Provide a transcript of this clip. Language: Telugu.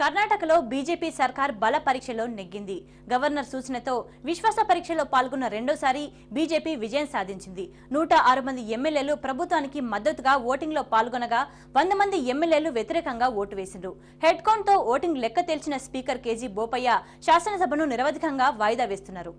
కర్ణాటకలో బీజేపీ సర్కార్ బల పరీక్షలో నెగ్గింది గవర్నర్ సూచనతో విశ్వాస పరీక్షలో పాల్గొన్న రెండోసారి బీజేపీ విజయం సాధించింది నూట ఆరు మంది ఎమ్మెల్యేలు ప్రభుత్వానికి మద్దతుగా ఓటింగ్లో పాల్గొనగా వంద మంది ఎమ్మెల్యేలు వ్యతిరేకంగా ఓటు వేసిండ్రు హెడ్ తో ఓటింగ్ లెక్క తేల్చిన స్పీకర్ కేజీ బోపయ్య శాసనసభను నిరవధికంగా వాయిదా వేస్తున్నారు